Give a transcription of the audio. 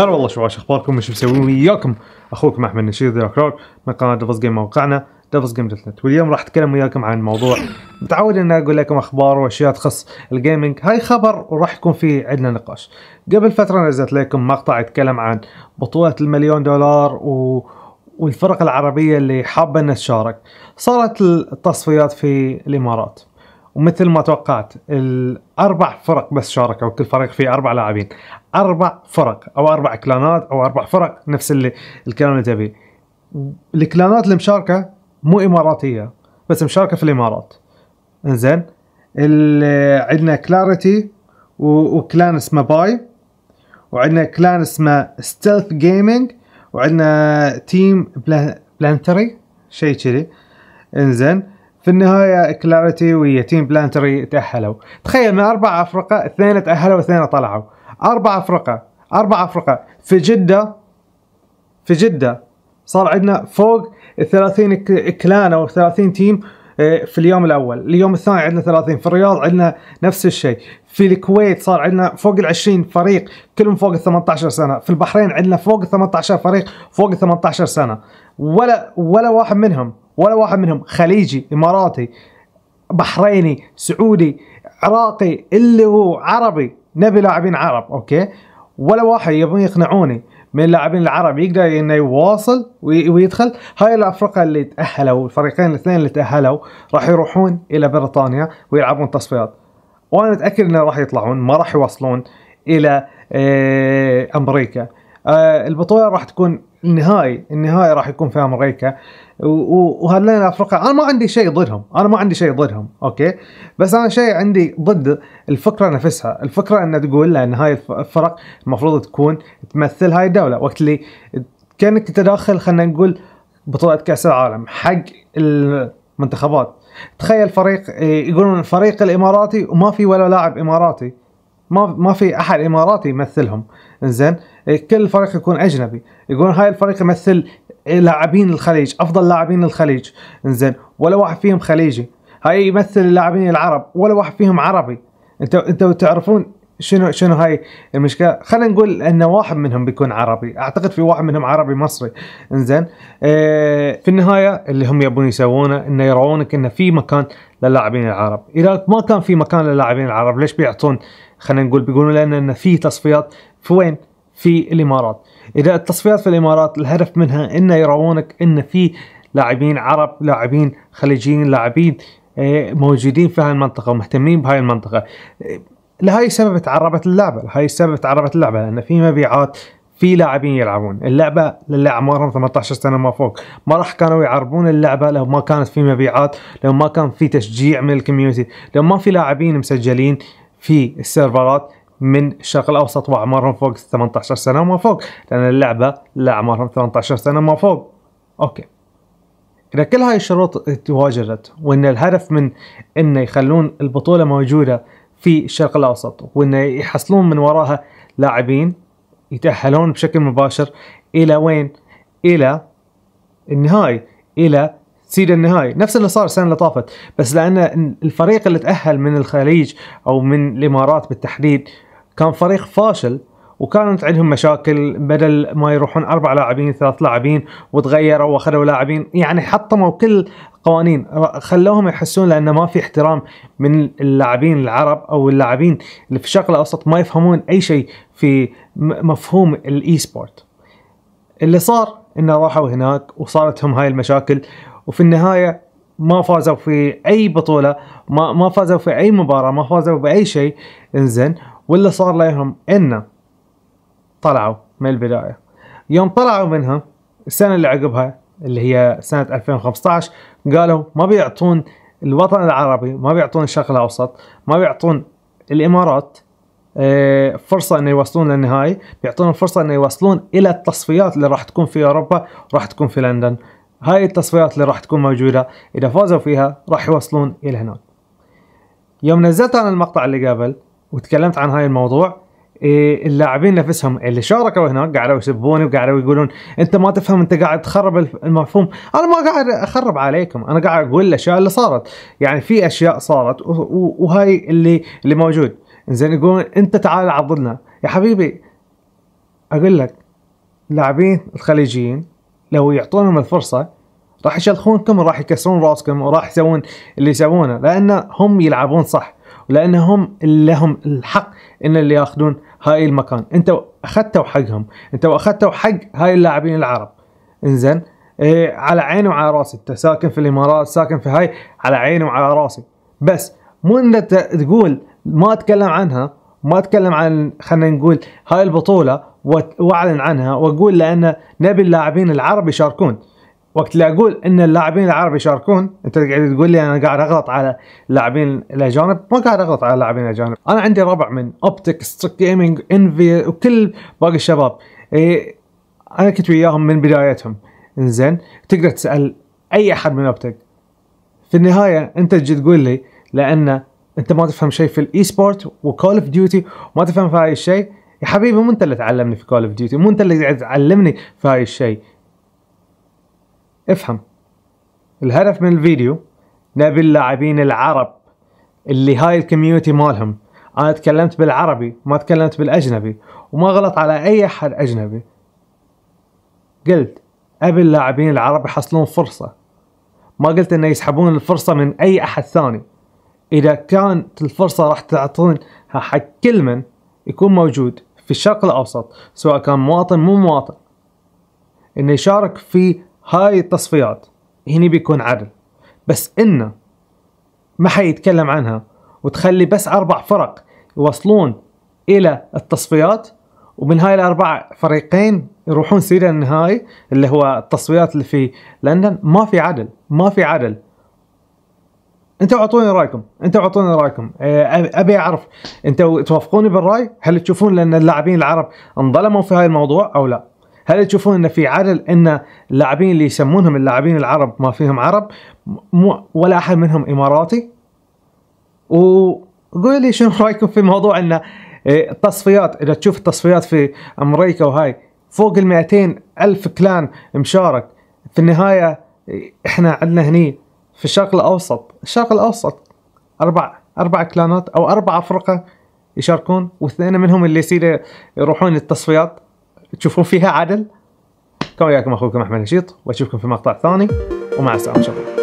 هلا والله شو اخباركم وش مسويين وياكم اخوكم احمد نشيد ذا كرار من قناه دافز جيم موقعنا دافز جيم دوت نت واليوم راح اتكلم وياكم عن موضوع متعود اني اقول لكم اخبار واشياء تخص الجيمنج هاي خبر وراح يكون في عندنا نقاش قبل فتره نزلت لكم مقطع يتكلم عن بطوله المليون دولار و والفرق العربيه اللي حابه انها تشارك صارت التصفيات في الامارات ومثل ما توقعت الاربع فرق بس شاركوا كل فريق فيه اربع لاعبين اربع فرق او اربع كلانات او اربع فرق نفس اللي الكلام اللي تبيه الكلانات اللي مشاركه مو اماراتيه بس مشاركه في الامارات انزين عندنا كلاريتي وكلان اسمه باي وعندنا كلان اسمه ستيلث جيمنج وعندنا تيم بلانتري شيء كذي انزين في النهاية كلاريتي ويا تيم بلانتري تأهلوا تخيل من أربع أفرقة اثنين تأهلوا واثنين طلعوا أربع أفرقة أربع أفرقة في جدة في جدة صار عندنا فوق ال 30 كلان أو 30 تيم آه، في اليوم الاول، اليوم الثاني عندنا 30 في الرياض عندنا نفس الشيء، في الكويت صار عندنا فوق ال 20 فريق كلهم فوق ال 18 سنه، في البحرين عندنا فوق ال 18 فريق فوق ال 18 سنه، ولا ولا واحد منهم ولا واحد منهم خليجي اماراتي بحريني سعودي عراقي اللي هو عربي نبي لاعبين عرب اوكي ولا واحد يبون يقنعوني من اللاعبين العرب يقدر انه يواصل ويدخل هاي الافرقه اللي تاهلوا الفريقين الاثنين اللي تاهلوا راح يروحون الى بريطانيا ويلعبون تصفيات وانا متاكد انه راح يطلعون ما راح يوصلون الى آه، امريكا آه، البطوله راح تكون النهائي النهائي راح يكون في امريكا وهذول افريقيا انا ما عندي شيء ضدهم انا ما عندي شيء ضدهم اوكي بس انا شيء عندي ضد الفكره نفسها الفكره ان تقول ان هاي الفرق المفروض تكون تمثل هاي الدوله وقت اللي كانك تداخل خلينا نقول بطوله كاس العالم حق المنتخبات تخيل فريق إيه، يقولون الفريق الاماراتي وما في ولا لاعب اماراتي ما ما في احد اماراتي يمثلهم زين إيه، كل فريق يكون اجنبي يقولون هاي الفريق يمثل لاعبين الخليج افضل لاعبين الخليج انزين ولا واحد فيهم خليجي هاي يمثل اللاعبين العرب ولا واحد فيهم عربي انت انت تعرفون شنو شنو هاي المشكله خلينا نقول ان واحد منهم بيكون عربي اعتقد في واحد منهم عربي مصري انزين اه في النهايه اللي هم يبون يسوونه انه يرونك انه في مكان للاعبين العرب اذا ما كان في مكان للاعبين العرب ليش بيعطون خلينا نقول بيقولوا لنا ان في تصفيات في وين في الامارات اذا التصفيات في الامارات الهدف منها ان يرونك ان في لاعبين عرب لاعبين خليجيين لاعبين آه، موجودين في هاي المنطقة ومهتمين بهاي المنطقة آه، لهاي السبب تعربت اللعبة لهاي السبب تعربت اللعبة لأن في مبيعات في لاعبين يلعبون اللعبة للي أعمارهم 18 سنة ما فوق ما راح كانوا يعربون اللعبة لو ما كانت في مبيعات لو ما كان في تشجيع من الكوميونتي لو ما في لاعبين مسجلين في السيرفرات من الشرق الاوسط واعمارهم فوق 18 سنه وما فوق لان اللعبه لا اعمارهم 18 سنه وما فوق اوكي اذا كل هاي الشروط تواجدت وان الهدف من انه يخلون البطوله موجوده في الشرق الاوسط وانه يحصلون من وراها لاعبين يتاهلون بشكل مباشر الى وين؟ الى النهائي الى سيد النهائي نفس اللي صار السنه اللي طافت بس لان الفريق اللي تاهل من الخليج او من الامارات بالتحديد كان فريق فاشل وكانت عندهم مشاكل بدل ما يروحون اربع لاعبين ثلاث لاعبين وتغيروا واخذوا لاعبين يعني حطموا كل قوانين خلوهم يحسون لان ما في احترام من اللاعبين العرب او اللاعبين اللي في الشرق الاوسط ما يفهمون اي شيء في مفهوم الاي سبورت اللي صار انه راحوا هناك وصارت هاي المشاكل وفي النهايه ما فازوا في اي بطوله ما ما فازوا في اي مباراه ما فازوا باي شيء انزين واللي صار لهم إن طلعوا من البداية يوم طلعوا منها السنة اللي عقبها اللي هي سنة 2015 قالوا ما بيعطون الوطن العربي ما بيعطون الشرق الأوسط ما بيعطون الإمارات آه، فرصة انه يوصلون للنهائي بيعطونهم فرصة انه يوصلون إلى التصفيات اللي راح تكون في أوروبا وراح تكون في لندن هاي التصفيات اللي راح تكون موجودة إذا فازوا فيها راح يوصلون إلى هناك يوم نزلت أنا المقطع اللي قبل وتكلمت عن هاي الموضوع إيه، اللاعبين نفسهم اللي شاركوا هناك قعدوا يسبوني وقعدوا يقولون انت ما تفهم انت قاعد تخرب المفهوم انا ما قاعد اخرب عليكم انا قاعد اقول الاشياء اللي صارت يعني في اشياء صارت وهاي اللي اللي موجود زين يقولون انت تعال عضلنا يا حبيبي اقول لك اللاعبين الخليجيين لو يعطونهم الفرصه راح يشلخونكم وراح يكسرون راسكم وراح يسوون اللي يسوونه لان هم يلعبون صح لانهم لهم الحق ان اللي ياخذون هاي المكان انتوا اخذتوا حقهم انتوا اخذتوا حق هاي اللاعبين العرب انزين إيه على عيني وعلى راسي انت ساكن في الامارات ساكن في هاي على عيني وعلى راسي بس مو ان تقول ما اتكلم عنها ما اتكلم عن خلينا نقول هاي البطوله واعلن عنها واقول لان نبي اللاعبين العرب يشاركون وقت اللي اقول ان اللاعبين العرب يشاركون انت قاعد تقول لي انا قاعد اغلط على اللاعبين الاجانب ما قاعد اغلط على اللاعبين الاجانب انا عندي ربع من اوبتيك ستوك جيمنج انفي وكل باقي الشباب إيه انا كنت وياهم من بدايتهم انزين تقدر تسال اي احد من اوبتيك في النهايه انت تجي تقول لي لان انت ما تفهم شيء في الاي سبورت وكول اوف ديوتي وما تفهم في هاي الشيء يا حبيبي مو انت اللي تعلمني في كول اوف ديوتي مو انت اللي قاعد تعلمني في هاي الشيء افهم الهدف من الفيديو نبي اللاعبين العرب اللي هاي الكوميونتي مالهم انا تكلمت بالعربي ما تكلمت بالاجنبي وما غلط على اي احد اجنبي قلت ابي اللاعبين العرب يحصلون فرصه ما قلت انه يسحبون الفرصه من اي احد ثاني اذا كانت الفرصه راح تعطونها حق كل من يكون موجود في الشرق الاوسط سواء كان مواطن مو مواطن انه يشارك في هاي التصفيات هني بيكون عدل بس إنه ما حيتكلم عنها وتخلي بس أربع فرق يوصلون إلى التصفيات ومن هاي الأربع فريقين يروحون سيدا النهائي اللي هو التصفيات اللي في لندن ما في عدل ما في عدل انتوا اعطوني رايكم انتوا اعطوني رايكم آه، ابي اعرف انتوا توافقوني بالراي هل تشوفون لان اللاعبين العرب انظلموا في هاي الموضوع او لا هل تشوفون ان في عدل ان اللاعبين اللي يسمونهم اللاعبين العرب ما فيهم عرب مو ولا احد منهم اماراتي وقول لي شنو رايكم في موضوع ان إيه، التصفيات اذا تشوف التصفيات في امريكا وهاي فوق ال 200 الف كلان مشارك في النهايه احنا عندنا هني في الشرق الاوسط الشرق الاوسط اربع اربع كلانات او اربع فرقه يشاركون واثنين منهم اللي يصير يروحون للتصفيات تشوفون فيها عدل كان وياكم اخوكم احمد نشيط واشوفكم في مقطع ثاني ومع السلامه ان